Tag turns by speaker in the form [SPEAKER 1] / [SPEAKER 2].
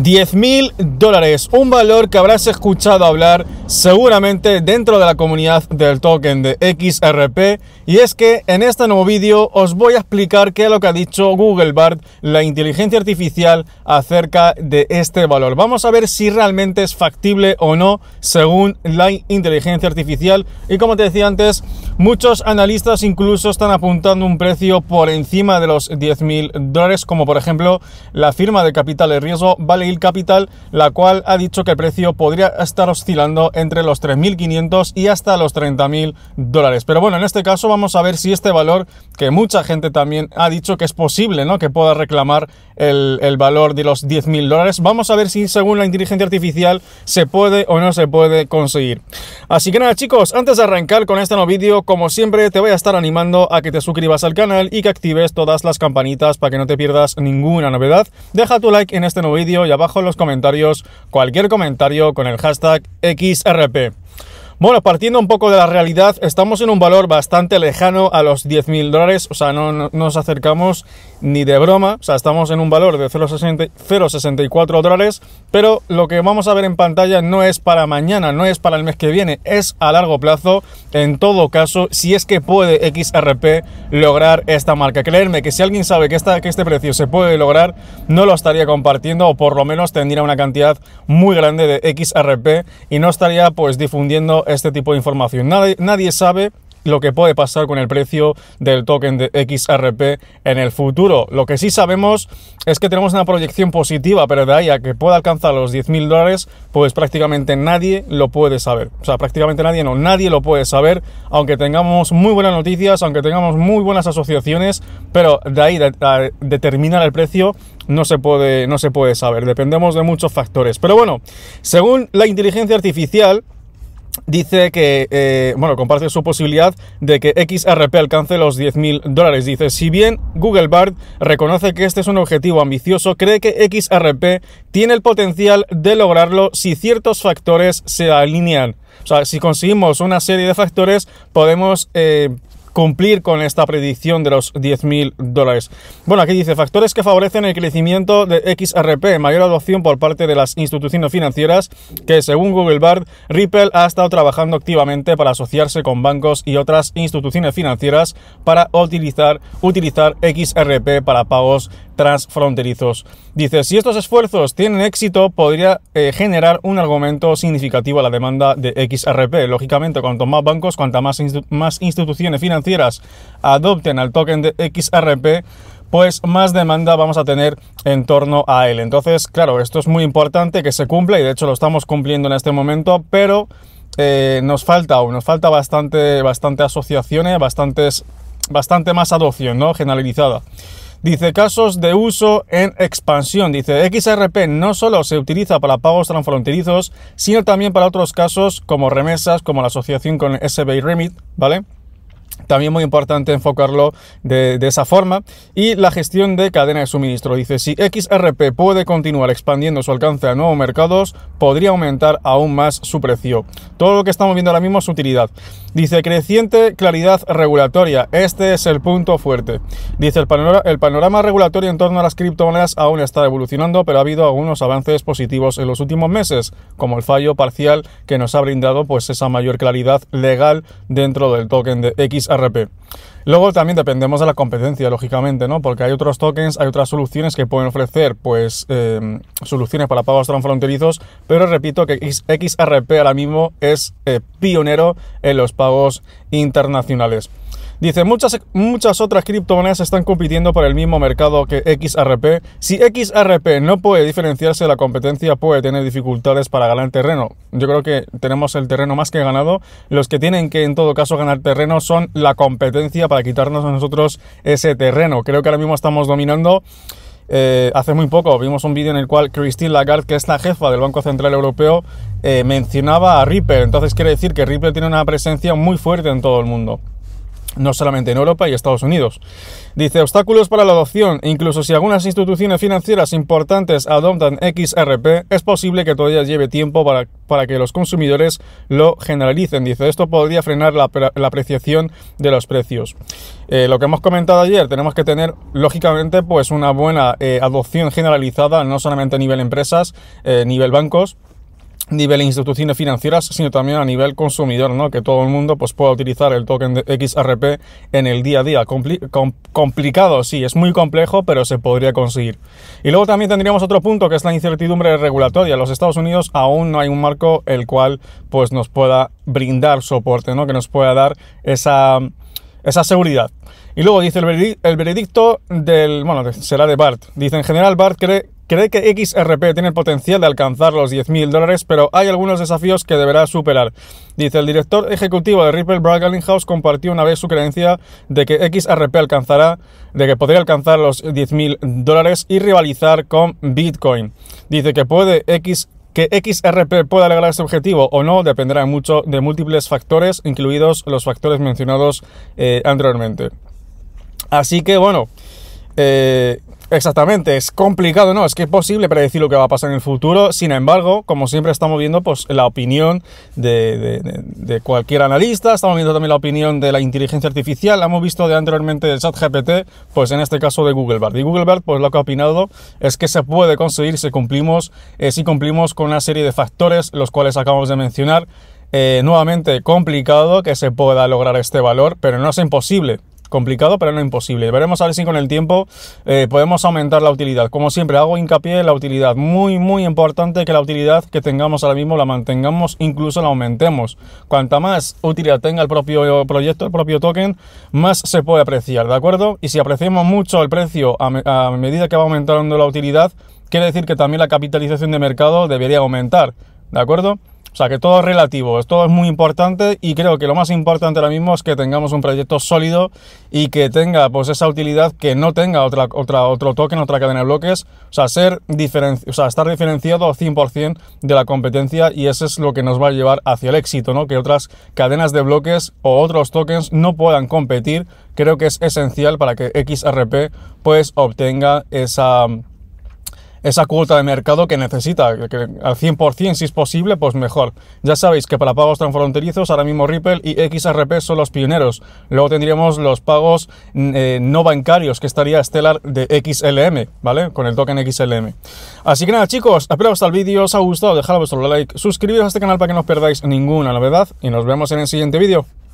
[SPEAKER 1] 10 mil dólares, un valor que habrás escuchado hablar seguramente dentro de la comunidad del token de XRP. Y es que en este nuevo vídeo os voy a explicar qué es lo que ha dicho Google Bard, la inteligencia artificial, acerca de este valor. Vamos a ver si realmente es factible o no según la inteligencia artificial. Y como te decía antes, Muchos analistas incluso están apuntando un precio por encima de los 10.000 dólares, como por ejemplo la firma de capital de riesgo Vale Capital, la cual ha dicho que el precio podría estar oscilando entre los 3.500 y hasta los 30.000 dólares. Pero bueno, en este caso vamos a ver si este valor, que mucha gente también ha dicho que es posible, ¿no? Que pueda reclamar el, el valor de los 10.000 dólares. Vamos a ver si según la inteligencia artificial se puede o no se puede conseguir. Así que nada chicos, antes de arrancar con este nuevo vídeo, como siempre, te voy a estar animando a que te suscribas al canal y que actives todas las campanitas para que no te pierdas ninguna novedad. Deja tu like en este nuevo vídeo y abajo en los comentarios cualquier comentario con el hashtag XRP. Bueno, partiendo un poco de la realidad, estamos en un valor bastante lejano a los 10.000 dólares, o sea, no, nos acercamos ni de broma, o sea, estamos en un valor de 0,64 dólares, pero lo que vamos a ver en pantalla no es para mañana, no es para el mes que viene, es a largo plazo, en todo caso, si es que puede XRP lograr esta marca. Creerme que si alguien sabe que, que este precio se puede lograr, no lo estaría compartiendo o por lo menos tendría una cantidad muy grande de XRP y no estaría pues difundiendo este tipo de información. Nadie, nadie sabe lo que puede pasar con el precio del token de XRP en el futuro. Lo que sí sabemos es que tenemos una proyección positiva, pero de ahí a que pueda alcanzar los 10.000 dólares, pues prácticamente nadie lo puede saber. O sea, prácticamente nadie, no, nadie lo puede saber, aunque tengamos muy buenas noticias, aunque tengamos muy buenas asociaciones, pero de ahí a determinar el precio no se puede, no se puede saber. Dependemos de muchos factores. Pero bueno, según la inteligencia artificial, dice que, eh, bueno, comparte su posibilidad de que XRP alcance los 10.000 dólares. Dice, si bien Google Bard reconoce que este es un objetivo ambicioso, cree que XRP tiene el potencial de lograrlo si ciertos factores se alinean. O sea, si conseguimos una serie de factores, podemos... Eh, cumplir con esta predicción de los 10.000 dólares. Bueno, aquí dice factores que favorecen el crecimiento de XRP, mayor adopción por parte de las instituciones financieras, que según Google Bard, Ripple ha estado trabajando activamente para asociarse con bancos y otras instituciones financieras para utilizar, utilizar XRP para pagos transfronterizos. Dice, si estos esfuerzos tienen éxito, podría eh, generar un argumento significativo a la demanda de XRP. Lógicamente, cuanto más bancos, cuanto más, más instituciones financieras, adopten al token de XRP, pues más demanda vamos a tener en torno a él. Entonces, claro, esto es muy importante que se cumpla y de hecho lo estamos cumpliendo en este momento, pero eh, nos falta aún, nos falta bastante, bastante asociaciones, bastantes, bastante más adopción, ¿no? Generalizada. Dice casos de uso en expansión. Dice XRP no solo se utiliza para pagos transfronterizos, sino también para otros casos como remesas, como la asociación con SBI Remit, ¿vale? También muy importante enfocarlo de, esa forma. Y la gestión de cadena de suministro. Dice, si XRP puede continuar expandiendo su alcance a nuevos mercados, podría aumentar aún más su precio. Todo lo que estamos viendo ahora mismo es utilidad. Dice, creciente claridad regulatoria. Este es el punto fuerte. Dice, el, panorama, el panorama regulatorio en torno a las criptomonedas aún está evolucionando, pero ha habido algunos avances positivos en los últimos meses, como el fallo parcial que nos ha brindado pues, esa mayor claridad legal dentro del token de XRP. Luego también dependemos de la competencia, lógicamente, ¿no? Porque hay otros tokens, hay otras soluciones que pueden ofrecer, pues, em, soluciones para pagos transfronterizos, pero repito que XRP ahora mismo es eh, pionero en los pagos internacionales. Dice, muchas, muchas otras criptomonedas están compitiendo por el mismo mercado que XRP. Si XRP no puede diferenciarse de la competencia, puede tener dificultades para ganar terreno. Yo creo que tenemos el terreno más que ganado. Los que tienen que, en todo caso, ganar terreno son la competencia para quitarnos a nosotros ese terreno. Creo que ahora mismo estamos dominando. Eh, hace muy poco vimos un vídeo en el cual Christine Lagarde, que es la jefa del Banco Central Europeo, eh, mencionaba a Ripple. Entonces quiere decir que Ripple tiene una presencia muy fuerte en todo el mundo no solamente en Europa y Estados Unidos. Dice, obstáculos para la adopción, incluso si algunas instituciones financieras importantes adoptan XRP, es posible que todavía lleve tiempo para, que los consumidores lo generalicen. Dice, esto podría frenar la, apreciación de los precios. Eh, lo que hemos comentado ayer, tenemos que tener, lógicamente, pues una buena eh, adopción generalizada, no solamente a nivel empresas, a eh, nivel bancos, nivel instituciones financieras, sino también a nivel consumidor, ¿no? Que todo el mundo pues, pueda utilizar el token de XRP en el día a día. complicado, sí, es muy complejo, pero se podría conseguir. Y luego también tendríamos otro punto, que es la incertidumbre regulatoria. En los Estados Unidos aún no hay un marco el cual pues, nos pueda brindar soporte, ¿no? Que nos pueda dar esa, esa seguridad. Y luego dice el, veredicto del... Bueno, será de Bart. Dice, en general, Bart cree Cree que XRP tiene el potencial de alcanzar los 10.000 dólares, pero hay algunos desafíos que deberá superar. Dice, el director ejecutivo de Ripple, Brad House, compartió una vez su creencia de que XRP alcanzará, de que podría alcanzar los 10.000 dólares y rivalizar con Bitcoin. Dice que puede X que XRP pueda lograr ese objetivo o no dependerá mucho de múltiples factores, incluidos los factores mencionados eh, anteriormente. Así que bueno, eh, Exactamente, es complicado, ¿no? Es que es posible predecir lo que va a pasar en el futuro. Sin embargo, como siempre estamos viendo, pues la opinión de, de, cualquier analista, estamos viendo también la opinión de la inteligencia artificial, hemos visto de anteriormente del chat GPT, pues en este caso de Google Bard. Y Google Bard, pues lo que ha opinado es que se puede conseguir si cumplimos, eh, si cumplimos con una serie de factores, los cuales acabamos de mencionar. Eh, nuevamente complicado que se pueda lograr este valor, pero no es imposible complicado, pero no imposible. Veremos a ver si con el tiempo eh, podemos aumentar la utilidad. Como siempre, hago hincapié en la utilidad. Muy, muy importante que la utilidad que tengamos ahora mismo la mantengamos, incluso la aumentemos. Cuanta más utilidad tenga el propio proyecto, el propio token, más se puede apreciar, ¿de acuerdo? Y si apreciamos mucho el precio a medida que va aumentando la utilidad, quiere decir que también la capitalización de mercado debería aumentar, ¿de acuerdo? O sea que todo es relativo, esto es muy importante y creo que lo más importante ahora mismo es que tengamos un proyecto sólido y que tenga pues esa utilidad que no tenga otra, otra, otro token, otra cadena de bloques, o sea, ser o sea, estar diferenciado 100% de la competencia y eso es lo que nos va a llevar hacia el éxito, ¿no? Que otras cadenas de bloques o otros tokens no puedan competir, creo que es esencial para que XRP pues obtenga esa esa cuota de mercado que necesita, que al 100% si es posible, pues mejor. Ya sabéis que para pagos transfronterizos ahora mismo Ripple y XRP son los pioneros. Luego tendríamos los pagos mm, eh, no bancarios, que estaría Stellar de XLM, ¿vale? Con el token XLM. Así que nada chicos, espero que hasta el vídeo os ha gustado, dejad vuestro like, suscribiros a este canal para que no os perdáis ninguna novedad y nos vemos en el siguiente vídeo.